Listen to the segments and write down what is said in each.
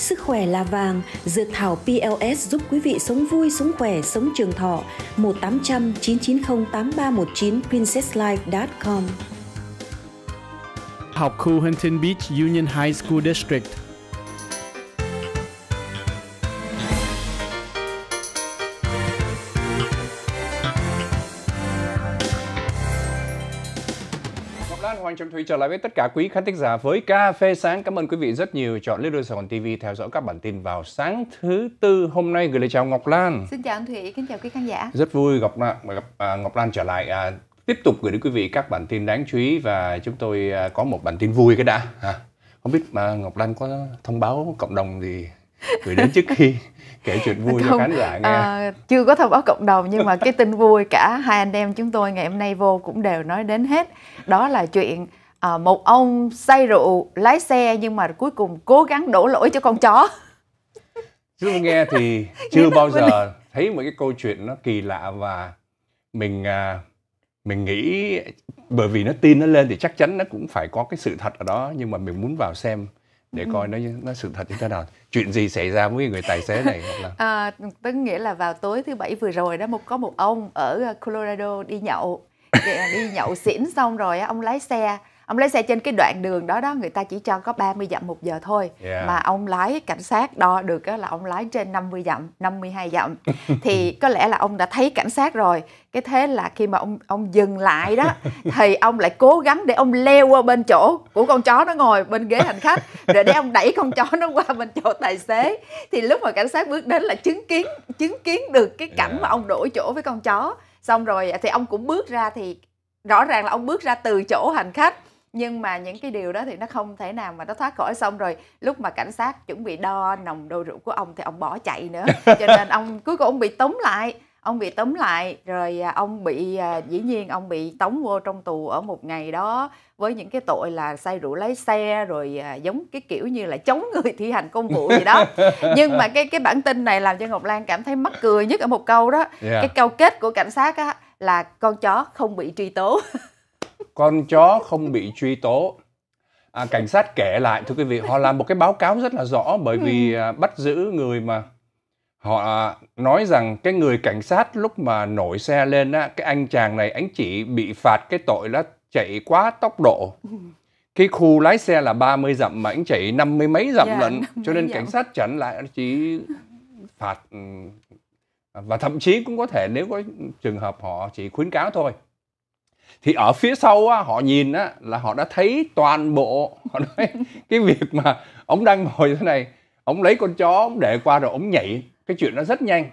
Sức khỏe là vàng, dược thảo PLS giúp quý vị sống vui, sống khỏe, sống trường thọ. 1800 990 8319 princesslife.com Học khu Huntington Beach Union High School District Hoàng Trọng Thủy trở lại với tất cả quý khán thính giả với Cà Phê Sáng. Cảm ơn quý vị rất nhiều chọn Little Sài Gòn TV theo dõi các bản tin vào sáng thứ tư hôm nay. Gửi lời chào Ngọc Lan. Xin chào anh Thủy, kính chào quý khán giả. Rất vui gặp, gặp à, Ngọc Lan trở lại à, tiếp tục gửi đến quý vị các bản tin đáng chú ý và chúng tôi à, có một bản tin vui cái đã. À, không biết mà Ngọc Lan có thông báo cộng đồng gì gửi đến trước khi kể chuyện vui không, cho khán giả nghe à, chưa có thông báo cộng đồng nhưng mà cái tin vui cả hai anh em chúng tôi ngày hôm nay vô cũng đều nói đến hết đó là chuyện à, một ông say rượu lái xe nhưng mà cuối cùng cố gắng đổ lỗi cho con chó chứ nghe thì chưa bao giờ thấy một cái câu chuyện nó kỳ lạ và mình à, mình nghĩ bởi vì nó tin nó lên thì chắc chắn nó cũng phải có cái sự thật ở đó nhưng mà mình muốn vào xem để ừ. coi nó nó sự thật như thế nào chuyện gì xảy ra với người tài xế này là... à, tức nghĩa là vào tối thứ bảy vừa rồi đó một có một ông ở Colorado đi nhậu đi nhậu xỉn xong rồi ông lái xe ông lái xe trên cái đoạn đường đó đó người ta chỉ cho có 30 dặm một giờ thôi yeah. mà ông lái cảnh sát đo được là ông lái trên 50 dặm 52 dặm thì có lẽ là ông đã thấy cảnh sát rồi cái thế là khi mà ông ông dừng lại đó thì ông lại cố gắng để ông leo qua bên chỗ của con chó nó ngồi bên ghế hành khách rồi để ông đẩy con chó nó qua bên chỗ tài xế thì lúc mà cảnh sát bước đến là chứng kiến chứng kiến được cái cảnh yeah. mà ông đổi chỗ với con chó xong rồi thì ông cũng bước ra thì rõ ràng là ông bước ra từ chỗ hành khách nhưng mà những cái điều đó thì nó không thể nào mà nó thoát khỏi xong rồi lúc mà cảnh sát chuẩn bị đo nồng độ rượu của ông thì ông bỏ chạy nữa cho nên ông cuối cùng ông bị tống lại ông bị tống lại rồi à, ông bị à, dĩ nhiên ông bị tống vô trong tù ở một ngày đó với những cái tội là say rượu lái xe rồi à, giống cái kiểu như là chống người thi hành công vụ gì đó nhưng mà cái cái bản tin này làm cho ngọc lan cảm thấy mắc cười nhất ở một câu đó yeah. Dạ. cái câu kết của cảnh sát á là con chó không bị truy tố con chó không bị truy tố à, cảnh sát kể lại thưa quý vị họ làm một cái báo cáo rất là rõ bởi vì ừ. à, bắt giữ người mà họ nói rằng cái người cảnh sát lúc mà nổi xe lên á cái anh chàng này anh chỉ bị phạt cái tội là chạy quá tốc độ cái khu lái xe là 30 dặm mà anh chạy năm mươi mấy dặm yeah, cho nên dặm. cảnh sát chẳng lại chỉ phạt ừ, và thậm chí cũng có thể nếu có trường hợp họ chỉ khuyến cáo thôi thì ở phía sau á, họ nhìn á, là họ đã thấy toàn bộ họ nói cái việc mà ông đang ngồi thế này ông lấy con chó ông để qua rồi ông nhảy cái chuyện nó rất nhanh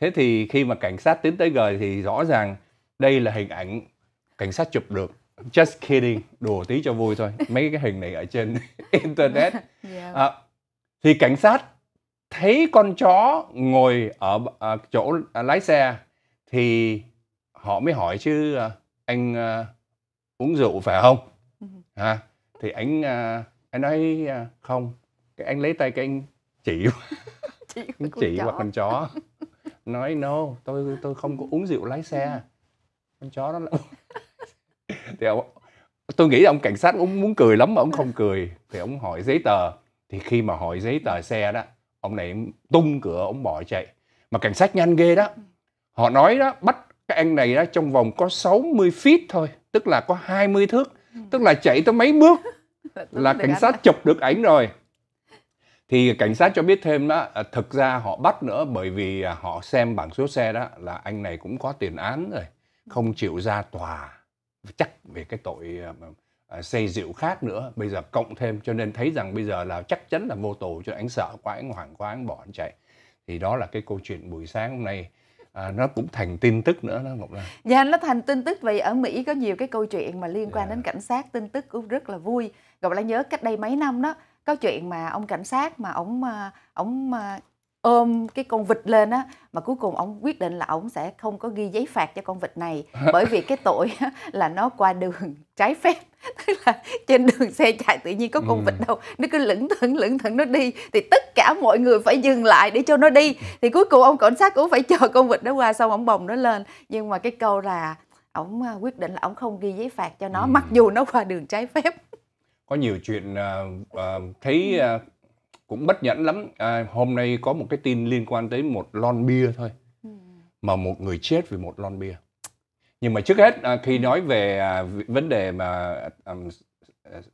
thế thì khi mà cảnh sát tiến tới gời thì rõ ràng đây là hình ảnh cảnh sát chụp được just kidding đùa tí cho vui thôi mấy cái hình này ở trên internet à, thì cảnh sát thấy con chó ngồi ở, ở à, chỗ lái xe thì họ mới hỏi chứ à, anh uh, uống rượu phải không à, thì anh uh, anh nói uh, không cái anh lấy tay cái anh chỉ chỉ, anh chỉ hoặc con chó nói no tôi tôi không có uống rượu lái xe con chó đó là... thì ông, tôi nghĩ ông cảnh sát cũng muốn cười lắm mà ông không cười thì ông hỏi giấy tờ thì khi mà hỏi giấy tờ xe đó ông này tung cửa ông bỏ chạy mà cảnh sát nhanh ghê đó họ nói đó bắt cái anh này đó trong vòng có 60 feet thôi tức là có 20 thước ừ. tức là chạy tới mấy bước là cảnh sát chụp được ảnh rồi thì cảnh sát cho biết thêm đó à, thực ra họ bắt nữa bởi vì à, họ xem bảng số xe đó là anh này cũng có tiền án rồi ừ. không chịu ra tòa chắc về cái tội xây à, rượu khác nữa bây giờ cộng thêm cho nên thấy rằng bây giờ là chắc chắn là vô tù cho anh sợ quá anh hoảng quá anh bỏ anh chạy thì đó là cái câu chuyện buổi sáng hôm nay à, nó cũng thành tin tức nữa đó Ngọc Lan. Dạ nó thành tin tức vì ở Mỹ có nhiều cái câu chuyện mà liên quan yeah. Dạ. đến cảnh sát tin tức cũng rất là vui. Ngọc Lan nhớ cách đây mấy năm đó có chuyện mà ông cảnh sát mà ông ông à, à, ôm cái con vịt lên á mà cuối cùng ông quyết định là ông sẽ không có ghi giấy phạt cho con vịt này bởi vì cái tội là nó qua đường trái phép tức là trên đường xe chạy tự nhiên có con ừ. vịt đâu nó cứ lững thững lững thững nó đi thì tất cả mọi người phải dừng lại để cho nó đi thì cuối cùng ông cảnh sát cũng phải chờ con vịt đó qua xong ông bồng nó lên nhưng mà cái câu là ông à, quyết định là ông không ghi giấy phạt cho nó ừ. mặc dù nó qua đường trái phép có nhiều chuyện uh, uh, thấy uh, cũng bất nhẫn lắm à, hôm nay có một cái tin liên quan tới một lon bia thôi ừ. mà một người chết vì một lon bia nhưng mà trước hết à, khi nói về à, vấn đề mà à,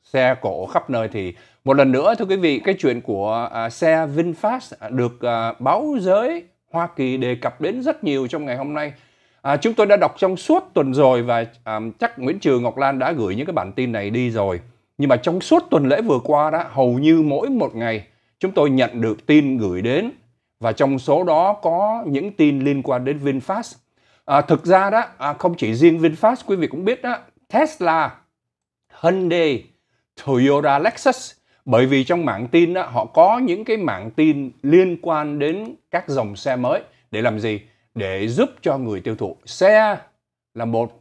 xe cổ khắp nơi thì một lần nữa thưa quý vị cái chuyện của xe VinFast được báo giới Hoa Kỳ đề cập đến rất nhiều trong ngày hôm nay. À, chúng tôi đã đọc trong suốt tuần rồi và à, chắc Nguyễn Trường Ngọc Lan đã gửi những cái bản tin này đi rồi. Nhưng mà trong suốt tuần lễ vừa qua đó, hầu như mỗi một ngày chúng tôi nhận được tin gửi đến và trong số đó có những tin liên quan đến VinFast. À, thực ra đó à, không chỉ riêng VinFast quý vị cũng biết đó Tesla, Hyundai, Toyota Lexus bởi vì trong mạng tin đó, họ có những cái mạng tin liên quan đến các dòng xe mới để làm gì? Để giúp cho người tiêu thụ. Xe là một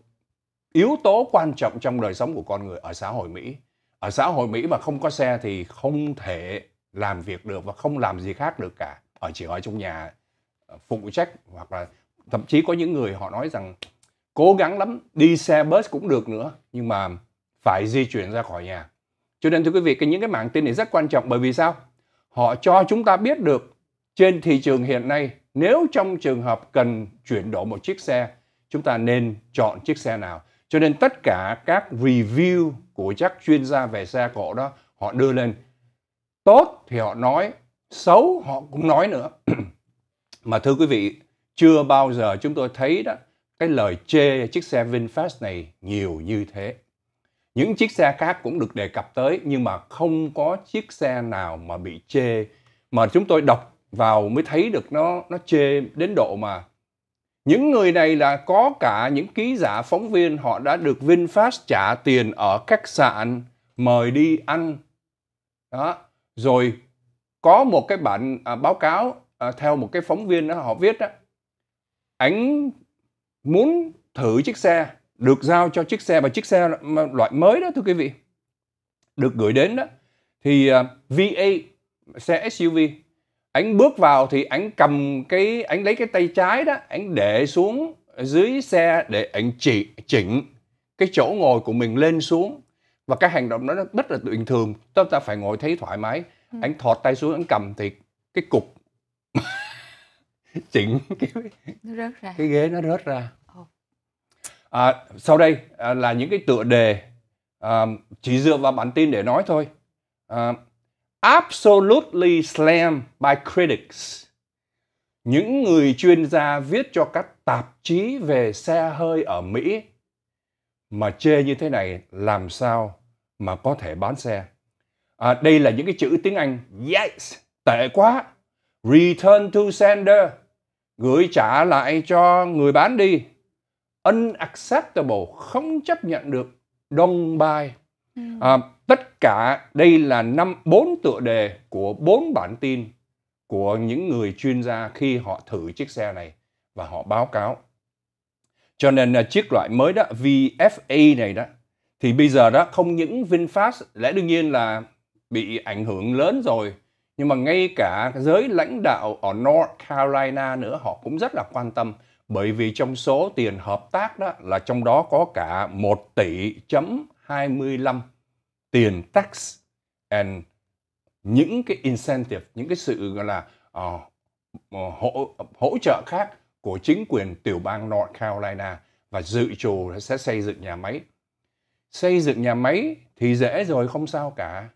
yếu tố quan trọng trong đời sống của con người ở xã hội Mỹ. Ở xã hội Mỹ mà không có xe thì không thể làm việc được và không làm gì khác được cả. Ở chỉ ở trong nhà phụ trách hoặc là thậm chí có những người họ nói rằng cố gắng lắm đi xe bus cũng được nữa nhưng mà phải di chuyển ra khỏi nhà cho nên thưa quý vị cái những cái mạng tin này rất quan trọng bởi vì sao họ cho chúng ta biết được trên thị trường hiện nay nếu trong trường hợp cần chuyển đổi một chiếc xe chúng ta nên chọn chiếc xe nào cho nên tất cả các review của các chuyên gia về xe cộ đó họ đưa lên tốt thì họ nói xấu họ cũng nói nữa mà thưa quý vị chưa bao giờ chúng tôi thấy đó cái lời chê chiếc xe VinFast này nhiều như thế. Những chiếc xe khác cũng được đề cập tới nhưng mà không có chiếc xe nào mà bị chê mà chúng tôi đọc vào mới thấy được nó nó chê đến độ mà những người này là có cả những ký giả phóng viên họ đã được VinFast trả tiền ở khách sạn mời đi ăn. Đó, rồi có một cái bản à, báo cáo à, theo một cái phóng viên đó họ viết đó anh muốn thử chiếc xe được giao cho chiếc xe và chiếc xe loại mới đó thưa quý vị được gửi đến đó thì à, VA xe SUV anh bước vào thì anh cầm cái anh lấy cái tay trái đó anh để xuống dưới xe để anh chỉ chỉnh cái chỗ ngồi của mình lên xuống và cái hành động đó rất là bình thường chúng ta phải ngồi thấy thoải mái ừ. anh thọt tay xuống anh cầm thì cái cục chỉnh cái nó rớt ra. cái ghế nó rớt ra oh. à, sau đây à, là những cái tựa đề à, chỉ dựa vào bản tin để nói thôi à, absolutely slammed by critics những người chuyên gia viết cho các tạp chí về xe hơi ở Mỹ mà chê như thế này làm sao mà có thể bán xe. À, đây là những cái chữ tiếng Anh. Yes, tệ quá. Return to sender gửi trả lại cho người bán đi unacceptable không chấp nhận được don't buy ừ. à, tất cả đây là năm bốn tựa đề của bốn bản tin của những người chuyên gia khi họ thử chiếc xe này và họ báo cáo cho nên là chiếc loại mới đó VFA này đó thì bây giờ đó không những VinFast lẽ đương nhiên là bị ảnh hưởng lớn rồi nhưng mà ngay cả giới lãnh đạo ở North Carolina nữa họ cũng rất là quan tâm bởi vì trong số tiền hợp tác đó là trong đó có cả 1 tỷ chấm 25 tiền tax and những cái incentive, những cái sự gọi là uh, hỗ, hỗ trợ khác của chính quyền tiểu bang North Carolina và dự trù sẽ xây dựng nhà máy. Xây dựng nhà máy thì dễ rồi không sao cả,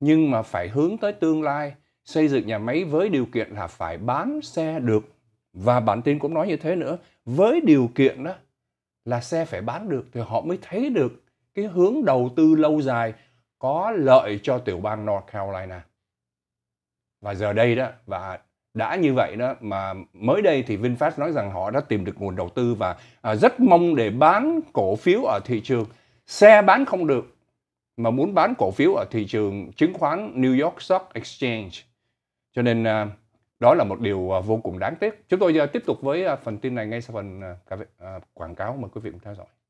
nhưng mà phải hướng tới tương lai xây dựng nhà máy với điều kiện là phải bán xe được và bản tin cũng nói như thế nữa với điều kiện đó là xe phải bán được thì họ mới thấy được cái hướng đầu tư lâu dài có lợi cho tiểu bang North Carolina và giờ đây đó và đã như vậy đó mà mới đây thì VinFast nói rằng họ đã tìm được nguồn đầu tư và à, rất mong để bán cổ phiếu ở thị trường xe bán không được mà muốn bán cổ phiếu ở thị trường chứng khoán New York Stock Exchange cho nên à, đó là một điều à, vô cùng đáng tiếc chúng tôi à, tiếp tục với phần tin này ngay sau phần quảng cáo mời quý vị cùng theo dõi